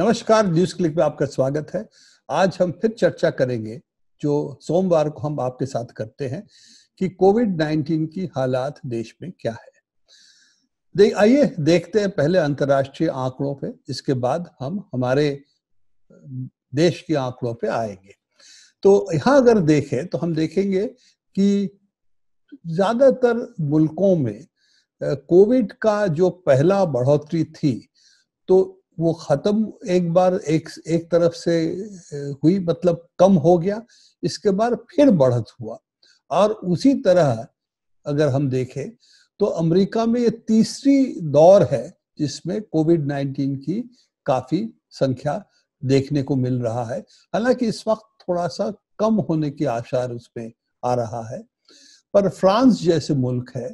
नमस्कार news click में आपका स्वागत है आज हम फिर चर्चा करेंगे जो सोमवार को हम आपके साथ करते हैं कि कोविड 19 की हालात देश में क्या है दे, आइए देखते हैं पहले अंतर्राष्ट्रीय आंकड़ों पे इसके बाद हम हमारे देश के आंकड़ों पे आएंगे तो यहां अगर देखें तो हम देखेंगे कि ज्यादातर मुल्कों में कोविड का जो पहला बढ़ोतरी थी तो वो खत्म एक बार एक एक तरफ से हुई मतलब कम हो गया इसके बाद फिर बढ़त हुआ और उसी तरह अगर हम देखें तो अमेरिका में ये तीसरी दौर है जिसमें कोविड 19 की काफी संख्या देखने को मिल रहा है हालांकि इस वक्त थोड़ा सा कम होने की आशार उसमें आ रहा है पर फ्रांस जैसे मुल्क है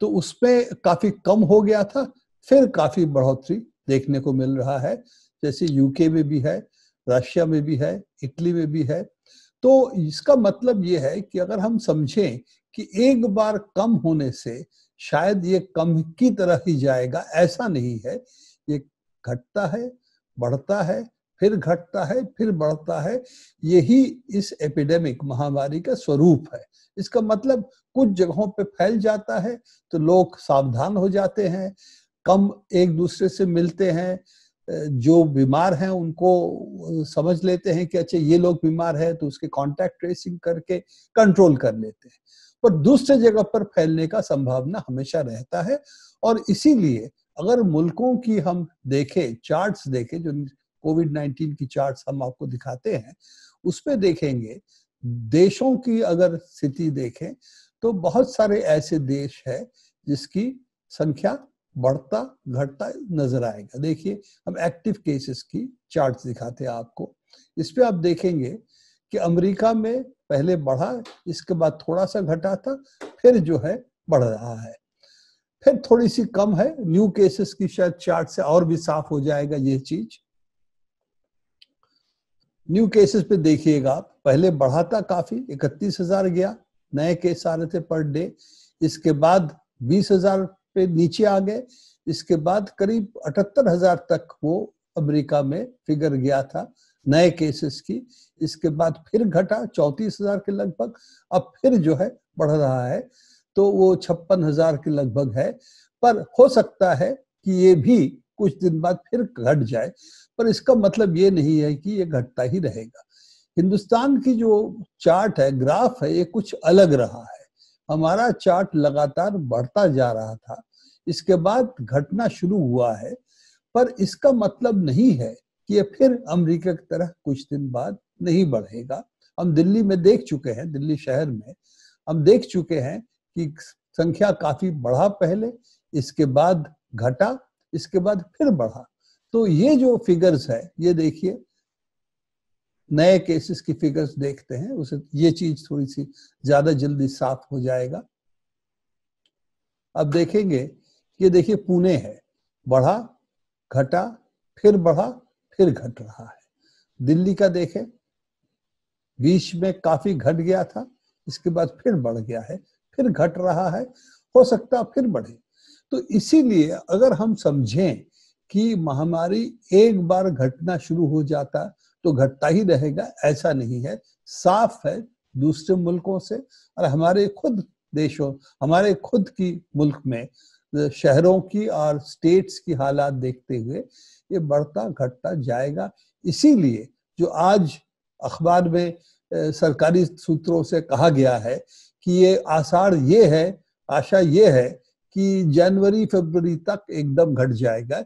तो उसमें काफी कम हो गया था फिर काफी बढ़ोतरी देखने को मिल रहा है जैसे यूके में भी है रशिया में भी है इटली में भी है तो इसका मतलब ये है कि अगर हम समझें कि एक बार कम होने से शायद ये कम की तरह ही जाएगा ऐसा नहीं है ये घटता है बढ़ता है फिर घटता है फिर बढ़ता है यही इस एपिडेमिक महामारी का स्वरूप है इसका मतलब कुछ जगहों पे फैल जाता है तो लोग सावधान हो जाते हैं कम एक दूसरे से मिलते हैं जो बीमार हैं उनको समझ लेते हैं कि अच्छा ये लोग बीमार है तो उसके कांटेक्ट ट्रेसिंग करके कंट्रोल कर लेते हैं पर दूसरे जगह पर फैलने का संभावना हमेशा रहता है और इसीलिए अगर मुल्कों की हम देखें चार्ट्स देखें जो कोविड 19 की चार्ट्स हम आपको दिखाते हैं उसमें देखेंगे देशों की अगर स्थिति देखें तो बहुत सारे ऐसे देश है जिसकी संख्या बढ़ता घटता नजर आएगा देखिए हम एक्टिव केसेस की चार्ट दिखाते हैं आपको इस पे आप देखेंगे कि अमेरिका में पहले बढ़ा इसके बाद थोड़ा सा घटा था फिर जो है बढ़ रहा है फिर थोड़ी सी कम है न्यू केसेस की शायद चार्ट से और भी साफ हो जाएगा ये चीज न्यू केसेस पे देखिएगा आप पहले बढ़ा था काफी इकतीस हजार गया नए केस आ रहे थे पर डे इसके बाद बीस हजार पे नीचे आ गए इसके बाद करीब अठहत्तर हजार तक वो अमेरिका में फिगर गया था नए केसेस की इसके बाद फिर घटा चौतीस हजार के लगभग अब फिर जो है बढ़ रहा है तो वो छप्पन हजार के लगभग है पर हो सकता है कि ये भी कुछ दिन बाद फिर घट जाए पर इसका मतलब ये नहीं है कि ये घटता ही रहेगा हिंदुस्तान की जो चार्ट है ग्राफ है ये कुछ अलग रहा है हमारा चार्ट लगातार बढ़ता जा रहा था इसके बाद घटना शुरू हुआ है पर इसका मतलब नहीं है कि ये फिर अमेरिका की तरह कुछ दिन बाद नहीं बढ़ेगा हम दिल्ली में देख चुके हैं दिल्ली शहर में हम देख चुके हैं कि संख्या काफी बढ़ा पहले इसके बाद घटा इसके बाद फिर बढ़ा तो ये जो फिगर्स है ये देखिए नए केसेस की फिगर्स देखते हैं उसे ये चीज थोड़ी सी ज्यादा जल्दी साफ हो जाएगा अब देखेंगे ये देखिए पुणे है बढ़ा घटा फिर बढ़ा फिर घट रहा है दिल्ली का देखें बीच में काफी घट गया था इसके बाद फिर बढ़ गया है फिर घट रहा है हो सकता फिर बढ़े तो इसीलिए अगर हम समझें कि महामारी एक बार घटना शुरू हो जाता तो घटता ही रहेगा ऐसा नहीं है साफ है दूसरे मुल्कों से और हमारे खुद देशों हमारे खुद की मुल्क में शहरों की और स्टेट्स की हालात देखते हुए ये बढ़ता घटता जाएगा इसीलिए जो आज अखबार में सरकारी सूत्रों से कहा गया है कि ये आसार ये है आशा ये है कि जनवरी फरवरी तक एकदम घट जाएगा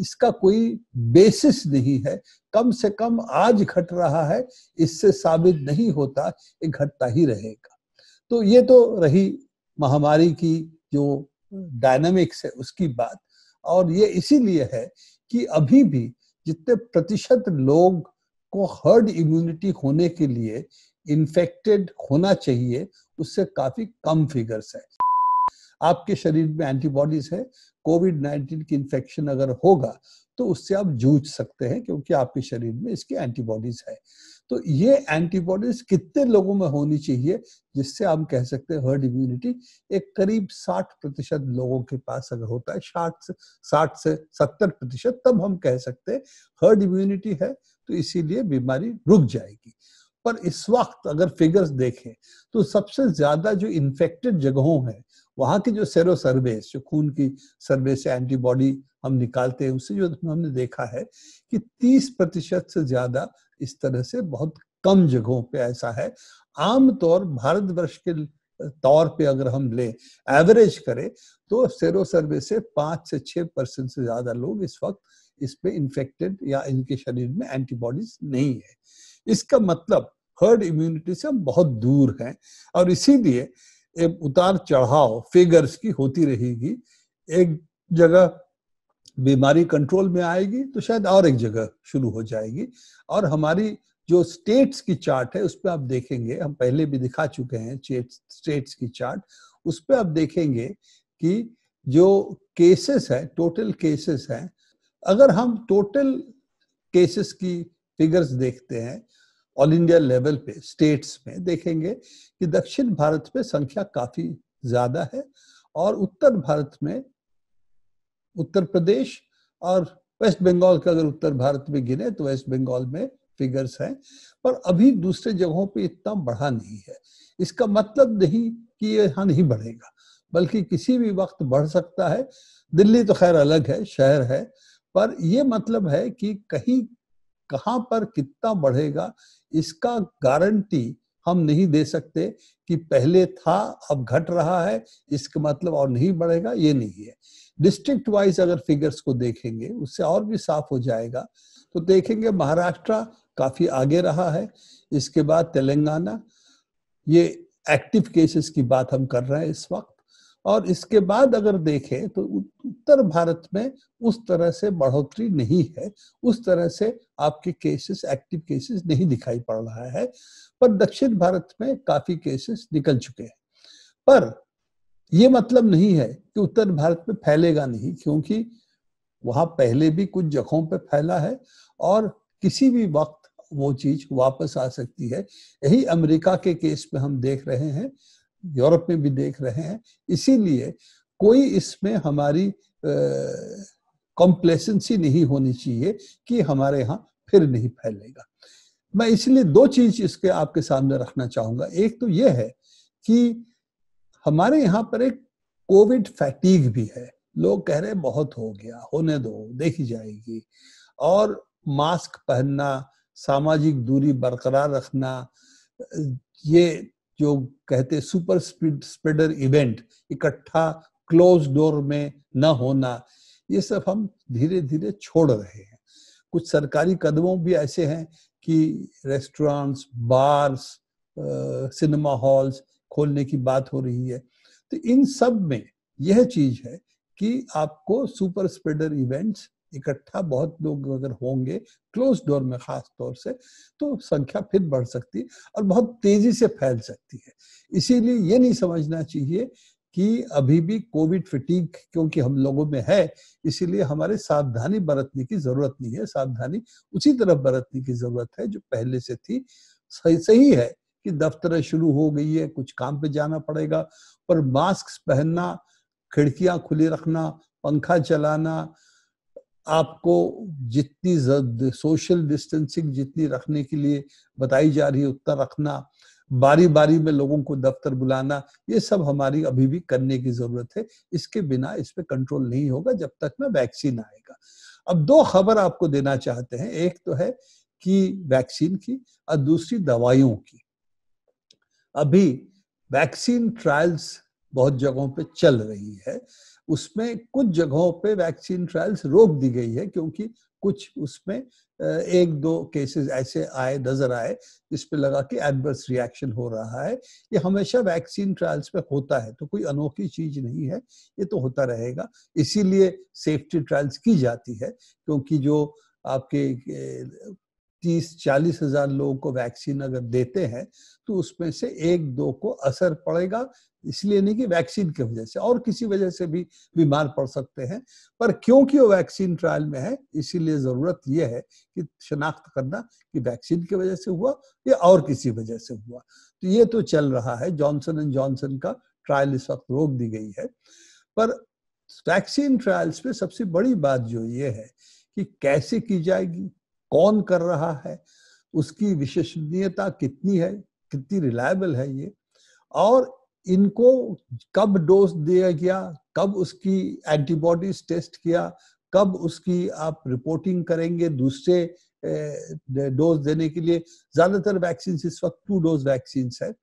इसका कोई बेसिस नहीं है कम से कम आज घट रहा है इससे साबित नहीं होता ये घटता ही रहेगा तो ये तो रही महामारी की जो डायनामिक्स है उसकी बात और ये इसीलिए है कि अभी भी जितने प्रतिशत लोग को हर्ड इम्यूनिटी होने के लिए इन्फेक्टेड होना चाहिए उससे काफी कम फिगर्स है आपके शरीर में एंटीबॉडीज है कोविड नाइन्टीन की इन्फेक्शन अगर होगा तो उससे आप जूझ सकते हैं क्योंकि आपके शरीर में इसके एंटीबॉडीज है तो ये एंटीबॉडीज कितने लोगों में होनी चाहिए जिससे हम कह सकते हैं हर्ड इम्यूनिटी एक करीब 60 प्रतिशत लोगों के पास अगर होता है 60 से 60 से 70 प्रतिशत तब हम कह सकते हैं हर्ड इम्यूनिटी है तो इसीलिए बीमारी रुक जाएगी पर इस वक्त अगर फिगर्स देखें तो सबसे ज्यादा जो इन्फेक्टेड जगहों हैं वहाँ की जो सेरो सर्वे जो खून की सर्वे से एंटीबॉडी हम निकालते हैं उससे जो हमने देखा है कि 30 प्रतिशत से ज्यादा इस तरह से बहुत कम जगहों पे ऐसा है आमतौर भारतवर्ष के तौर पे अगर हम ले एवरेज करें तो सेरो सर्वे से पांच से छह परसेंट से ज्यादा लोग इस वक्त इसमें इंफेक्टेड या इनके शरीर में एंटीबॉडीज नहीं है इसका मतलब हर्ड इम्यूनिटी से हम बहुत दूर हैं और इसीलिए एक उतार चढ़ाव फिगर्स की होती रहेगी एक जगह बीमारी कंट्रोल में आएगी तो शायद और एक जगह शुरू हो जाएगी और हमारी जो स्टेट्स की चार्ट है उस पर आप देखेंगे हम पहले भी दिखा चुके हैं स्टेट्स की चार्ट उस पर आप देखेंगे कि जो केसेस है टोटल केसेस है अगर हम टोटल केसेस की फिगर्स देखते हैं ऑल इंडिया लेवल पे स्टेट्स में देखेंगे कि दक्षिण भारत में संख्या काफी ज्यादा है और उत्तर भारत में उत्तर प्रदेश और वेस्ट बंगाल का अगर उत्तर भारत में गिने तो वेस्ट बंगाल में फिगर्स हैं पर अभी दूसरे जगहों पे इतना बढ़ा नहीं है इसका मतलब नहीं कि ये यहाँ नहीं बढ़ेगा बल्कि किसी भी वक्त बढ़ सकता है दिल्ली तो खैर अलग है शहर है पर यह मतलब है कि कहीं कहाँ पर कितना बढ़ेगा इसका गारंटी हम नहीं दे सकते कि पहले था अब घट रहा है इसका मतलब और नहीं बढ़ेगा ये नहीं है डिस्ट्रिक्ट वाइज अगर फिगर्स को देखेंगे उससे और भी साफ हो जाएगा तो देखेंगे महाराष्ट्र काफी आगे रहा है इसके बाद तेलंगाना ये एक्टिव केसेस की बात हम कर रहे हैं इस वक्त और इसके बाद अगर देखें तो उत्तर भारत में उस तरह से बढ़ोतरी नहीं है उस तरह से आपके केसेस एक्टिव केसेस नहीं दिखाई पड़ रहा है पर दक्षिण भारत में काफी केसेस निकल चुके हैं पर यह मतलब नहीं है कि उत्तर भारत में फैलेगा नहीं क्योंकि वहां पहले भी कुछ जगहों पर फैला है और किसी भी वक्त वो चीज वापस आ सकती है यही अमेरिका के केस में हम देख रहे हैं यूरोप में भी देख रहे हैं इसीलिए कोई इसमें हमारी कॉम्प्लेसेंसी नहीं होनी चाहिए कि हमारे यहाँ फिर नहीं फैलेगा मैं इसलिए दो चीज इसके आपके सामने रखना चाहूंगा एक तो यह है कि हमारे यहाँ पर एक कोविड फैटीग भी है लोग कह रहे बहुत हो गया होने दो देखी जाएगी और मास्क पहनना सामाजिक दूरी बरकरार रखना ये जो कहते सुपर स्पीड स्प्रेडर इवेंट इकट्ठा क्लोज डोर में न होना ये सब हम धीरे धीरे छोड़ रहे हैं कुछ सरकारी कदमों भी ऐसे हैं कि रेस्टोरेंट्स बार्स सिनेमा हॉल्स खोलने की बात हो रही है तो इन सब में यह चीज है कि आपको सुपर स्प्रेडर इवेंट्स इकट्ठा बहुत लोग अगर होंगे क्लोज डोर में खास तौर से तो संख्या फिर बढ़ सकती है और बहुत तेजी से फैल सकती है इसीलिए ये नहीं समझना चाहिए कि अभी भी कोविड फिटीक क्योंकि हम लोगों में है इसीलिए हमारे सावधानी बरतने की जरूरत नहीं है सावधानी उसी तरह बरतने की जरूरत है जो पहले से थी सही सही है कि दफ्तर शुरू हो गई है कुछ काम पे जाना पड़ेगा पर मास्क पहनना खिड़कियां खुली रखना पंखा चलाना आपको जितनी सोशल डिस्टेंसिंग जितनी रखने के लिए बताई जा रही है उतना रखना बारी बारी में लोगों को दफ्तर बुलाना ये सब हमारी अभी भी करने की जरूरत है इसके बिना इस पर कंट्रोल नहीं होगा जब तक ना वैक्सीन आएगा अब दो खबर आपको देना चाहते हैं एक तो है कि वैक्सीन की और दूसरी दवाइयों की अभी वैक्सीन ट्रायल्स बहुत जगहों पे चल रही है उसमें कुछ जगहों पे वैक्सीन ट्रायल्स रोक दी गई है क्योंकि कुछ उसमें एक दो केसेस ऐसे आए नजर आए जिस पे लगा कि एडवर्स रिएक्शन हो रहा है ये हमेशा वैक्सीन ट्रायल्स पे होता है तो कोई अनोखी चीज नहीं है ये तो होता रहेगा इसीलिए सेफ्टी ट्रायल्स की जाती है क्योंकि जो आपके तीस चालीस हजार लोगों को वैक्सीन अगर देते हैं तो उसमें से एक दो को असर पड़ेगा इसलिए नहीं कि वैक्सीन की वजह से और किसी वजह से भी बीमार पड़ सकते हैं पर क्योंकि वो वैक्सीन ट्रायल में है इसीलिए ज़रूरत यह है कि शनाख्त करना कि वैक्सीन की वजह से हुआ या और किसी वजह से हुआ तो ये तो चल रहा है जॉनसन एंड जॉनसन का ट्रायल इस वक्त रोक दी गई है पर वैक्सीन ट्रायल्स में सबसे बड़ी बात जो ये है कि कैसे की जाएगी कौन कर रहा है उसकी विश्वसनीयता कितनी है कितनी रिलायबल है ये और इनको कब डोज दिया गया कब उसकी एंटीबॉडीज टेस्ट किया कब उसकी आप रिपोर्टिंग करेंगे दूसरे डोज देने के लिए ज्यादातर वैक्सीन इस वक्त टू डोज वैक्सीन है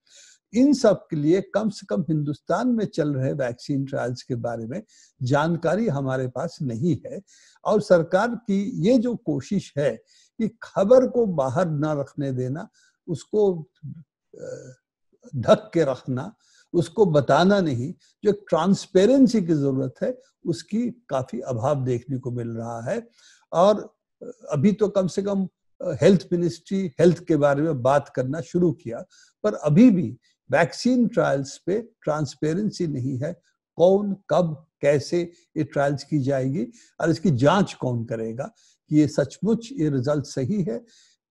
इन सब के लिए कम से कम हिंदुस्तान में चल रहे वैक्सीन ट्रायल्स के बारे में जानकारी हमारे पास नहीं है और सरकार की ये जो कोशिश है कि खबर को बाहर ना रखने देना उसको ढक के रखना उसको बताना नहीं जो ट्रांसपेरेंसी की जरूरत है उसकी काफी अभाव देखने को मिल रहा है और अभी तो कम से कम हेल्थ मिनिस्ट्री हेल्थ के बारे में बात करना शुरू किया पर अभी भी वैक्सीन ट्रायल्स पे ट्रांसपेरेंसी नहीं है कौन कब कैसे ये ट्रायल्स की जाएगी और इसकी जांच कौन करेगा कि ये सचमुच ये रिजल्ट सही है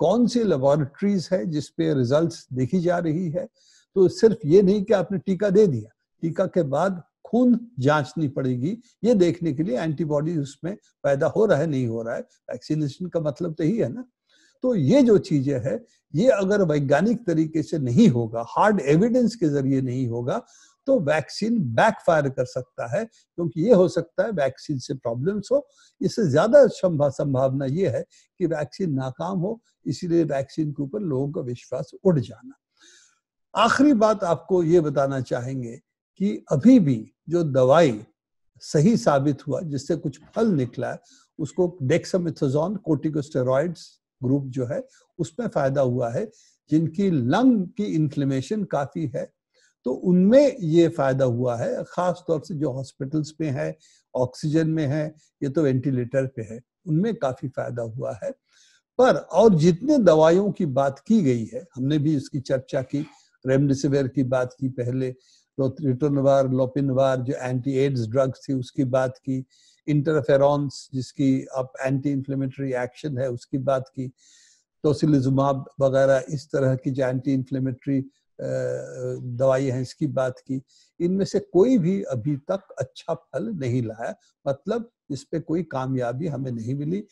कौन सी लेबोरेटरीज है जिसपे रिजल्ट्स देखी जा रही है तो सिर्फ ये नहीं कि आपने टीका दे दिया टीका के बाद खून जांचनी पड़ेगी ये देखने के लिए एंटीबॉडी उसमें पैदा हो रहा है नहीं हो रहा है वैक्सीनेशन का मतलब तो ही है ना तो ये जो चीजें है ये अगर वैज्ञानिक तरीके से नहीं होगा हार्ड एविडेंस के जरिए नहीं होगा तो वैक्सीन बैकफायर कर सकता है क्योंकि ये हो सकता है वैक्सीन से प्रॉब्लम्स हो इससे ज्यादा संभावना ये है कि वैक्सीन नाकाम हो इसीलिए वैक्सीन के ऊपर लोगों का विश्वास उड़ जाना आखिरी बात आपको ये बताना चाहेंगे कि अभी भी जो दवाई सही साबित हुआ जिससे कुछ फल निकला है उसको डेक्सामिथोजोन कोटिकोस्टेरॉइड्स ग्रुप जो है उसमें फायदा हुआ है जिनकी लंग की इन्फ्लेमेशन काफी है तो उनमें ये फायदा हुआ है खास तौर से जो हॉस्पिटल्स में है ऑक्सीजन में है ये तो वेंटिलेटर पे है उनमें काफी फायदा हुआ है पर और जितने दवाइयों की बात की गई है हमने भी इसकी चर्चा की रेमडेसिविर की बात की पहले रिटोनवार लोपिनवार जो एंटी एड्स ड्रग्स थी उसकी बात की इंटरफेर जिसकी अब एंटी इन्फ्लेमेटरी एक्शन है उसकी बात की टोसिलिजुमाब वगैरह इस तरह की जो एंटी इन्फ्लेमेटरी दवाई है इसकी बात की इनमें से कोई भी अभी तक अच्छा फल नहीं लाया मतलब इस पे कोई कामयाबी हमें नहीं मिली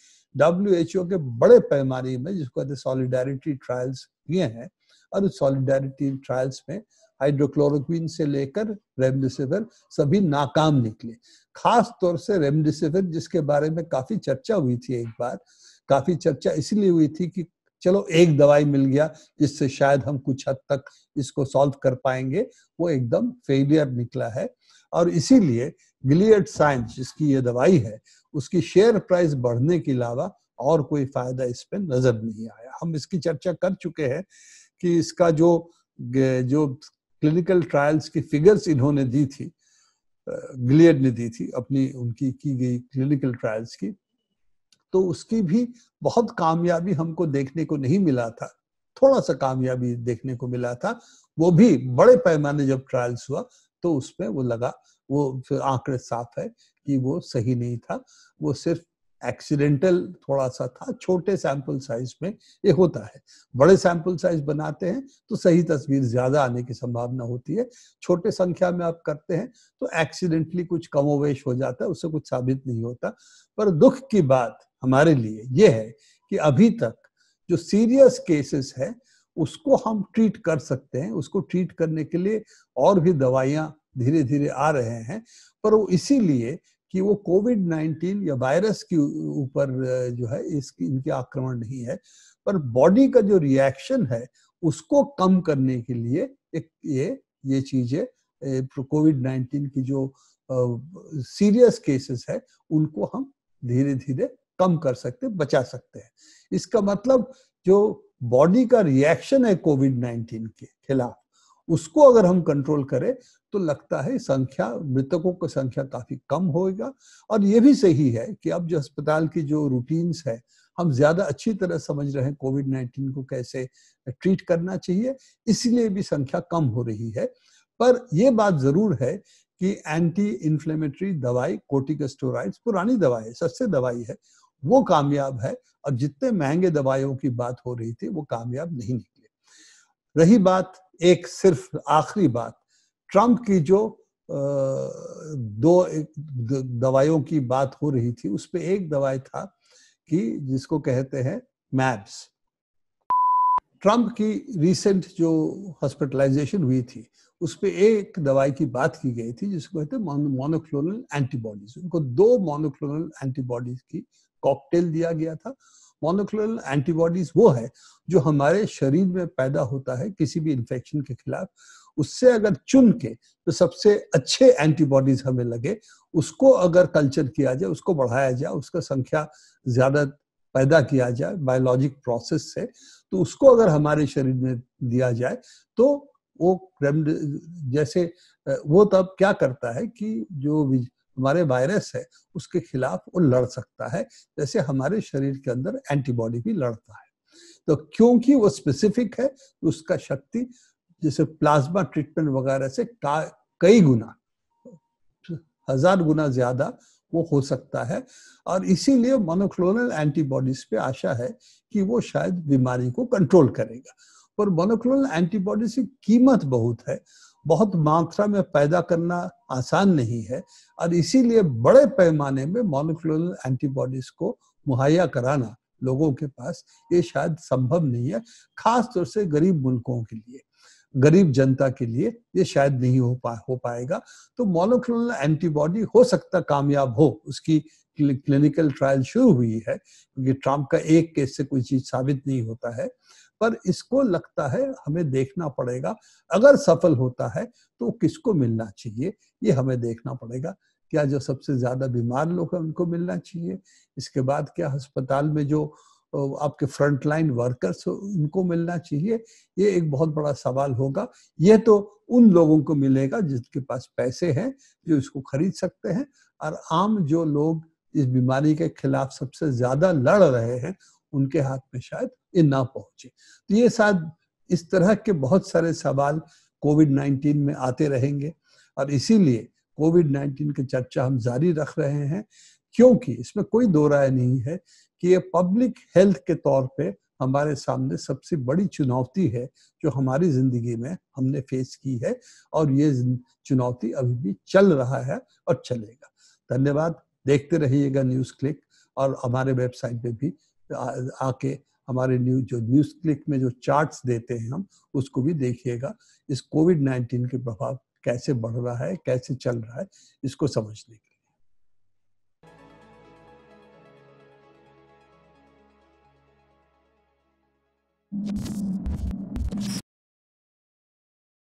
डब्ल्यू के बड़े पैमाने में जिसको कहते सॉलिडारिटी ट्रायल्स किए हैं और सॉलिडारिटी ट्रायल्स में हाइड्रोक्लोरोक्विन से लेकर रेमडेसिविर सभी नाकाम निकले खास तौर से रेमडेसिविर जिसके बारे में काफी चर्चा हुई थी एक बार काफी चर्चा इसलिए हुई थी कि चलो एक दवाई मिल गया जिससे शायद हम कुछ हद तक इसको सॉल्व कर पाएंगे वो एकदम फेलियर निकला है और इसीलिए गिलियड साइंस जिसकी ये दवाई है उसकी शेयर प्राइस बढ़ने के अलावा और कोई फायदा इसमें नजर नहीं आया हम इसकी चर्चा कर चुके हैं कि इसका जो जो क्लिनिकल ट्रायल्स की फिगर्स इन्होंने दी थी ग्लियड ने दी थी अपनी उनकी की गई क्लिनिकल ट्रायल्स की तो उसकी भी बहुत कामयाबी हमको देखने को नहीं मिला था थोड़ा सा कामयाबी देखने को मिला था वो भी बड़े पैमाने जब ट्रायल्स हुआ तो उसमें वो लगा वो आंकड़े साफ है कि वो सही नहीं था वो सिर्फ एक्सीडेंटल थोड़ा सा था छोटे सैंपल साइज में ये होता है बड़े सैंपल साइज बनाते हैं तो सही तस्वीर ज्यादा आने की संभावना होती है छोटे संख्या में आप करते हैं तो एक्सीडेंटली कुछ कमोवेश हो जाता है उससे कुछ साबित नहीं होता पर दुख की बात हमारे लिए ये है कि अभी तक जो सीरियस केसेस है उसको हम ट्रीट कर सकते हैं उसको ट्रीट करने के लिए और भी दवाइयाँ धीरे धीरे आ रहे हैं पर वो इसीलिए कि वो कोविड 19 या वायरस के ऊपर जो है इसकी इनके आक्रमण नहीं है पर बॉडी का जो रिएक्शन है उसको कम करने के लिए एक ये ये चीजें कोविड 19 की जो सीरियस केसेस है उनको हम धीरे धीरे कम कर सकते बचा सकते हैं इसका मतलब जो बॉडी का रिएक्शन है कोविड 19 के खिलाफ उसको अगर हम कंट्रोल करें तो लगता है संख्या मृतकों की संख्या काफी कम होगा और ये भी सही है कि अब जो अस्पताल की जो रूटीन्स है हम ज्यादा अच्छी तरह समझ रहे हैं कोविड नाइन्टीन को कैसे ट्रीट करना चाहिए इसलिए भी संख्या कम हो रही है पर यह बात जरूर है कि एंटी इन्फ्लेमेटरी दवाई कोटिकस्टोराइड पुरानी दवाई है सस्ते दवाई है वो कामयाब है और जितने महंगे दवाइयों की बात हो रही थी वो कामयाब नहीं निकले रही बात एक सिर्फ आखिरी बात ट्रंप की जो दो दवाइयों की बात हो रही थी पर एक दवाई था कि जिसको कहते हैं मैब्स ट्रंप की रीसेंट जो हॉस्पिटलाइजेशन हुई थी उस पर एक दवाई की बात की गई थी जिसको कहते हैं मोनोक्लोनल एंटीबॉडीज उनको दो मोनोक्लोनल एंटीबॉडीज की कॉकटेल दिया गया था मोनोक्लोनल एंटीबॉडीज वो है जो हमारे शरीर में पैदा होता है किसी भी इंफेक्शन के खिलाफ उससे अगर चुन के तो सबसे अच्छे एंटीबॉडीज हमें लगे उसको अगर कल्चर किया जाए उसको बढ़ाया जाए उसका संख्या ज्यादा पैदा किया जाए बायोलॉजिक प्रोसेस से तो उसको अगर हमारे शरीर में दिया जाए तो वो जैसे वो तब क्या करता है कि जो हमारे वायरस है उसके खिलाफ वो लड़ सकता है जैसे हमारे शरीर के अंदर एंटीबॉडी भी लड़ता है तो क्योंकि वो स्पेसिफिक है तो उसका शक्ति जैसे प्लाज्मा ट्रीटमेंट वगैरह से कई गुना हजार गुना ज्यादा वो हो सकता है और इसीलिए मोनोक्लोनल एंटीबॉडीज पे आशा है कि वो शायद बीमारी को कंट्रोल करेगा पर मोनोक्लोनल एंटीबॉडीज की कीमत बहुत है बहुत मात्रा में पैदा करना आसान नहीं है और इसीलिए बड़े पैमाने में मोनोक्लोनल एंटीबॉडीज को मुहैया कराना लोगों के पास ये शायद संभव नहीं है खास तौर से गरीब मुल्कों के लिए गरीब जनता के लिए ये शायद नहीं हो पा हो पाएगा तो मोनोक्लोनल एंटीबॉडी हो सकता कामयाब हो उसकी क्लिनिकल ट्रायल शुरू हुई है क्योंकि ट्रम्प का एक केस से कोई चीज साबित नहीं होता है पर इसको लगता है हमें देखना पड़ेगा अगर सफल होता है तो किसको मिलना चाहिए ये हमें देखना पड़ेगा क्या जो सबसे ज्यादा बीमार लोग हैं उनको मिलना चाहिए इसके बाद क्या अस्पताल में जो आपके फ्रंटलाइन वर्कर्स उनको मिलना चाहिए ये एक बहुत बड़ा सवाल होगा ये तो उन लोगों को मिलेगा जिनके पास पैसे हैं जो इसको खरीद सकते हैं और आम जो लोग इस बीमारी के खिलाफ सबसे ज्यादा लड़ रहे हैं उनके हाथ में शायद ये ना पहुंचे तो ये साथ इस तरह के बहुत सारे सवाल कोविड नाइन्टीन में आते रहेंगे और इसीलिए कोविड नाइन्टीन की चर्चा हम जारी रख रहे हैं क्योंकि इसमें कोई दो राय नहीं है कि ये पब्लिक हेल्थ के तौर पे हमारे सामने सबसे बड़ी चुनौती है जो हमारी जिंदगी में हमने फेस की है और ये चुनौती अभी भी चल रहा है और चलेगा धन्यवाद देखते रहिएगा न्यूज़ क्लिक और हमारे वेबसाइट पे भी आके हमारे न्यूज जो न्यूज क्लिक में जो चार्ट्स देते हैं हम उसको भी देखिएगा इस कोविड नाइन्टीन के प्रभाव कैसे बढ़ रहा है कैसे चल रहा है इसको समझने के लिए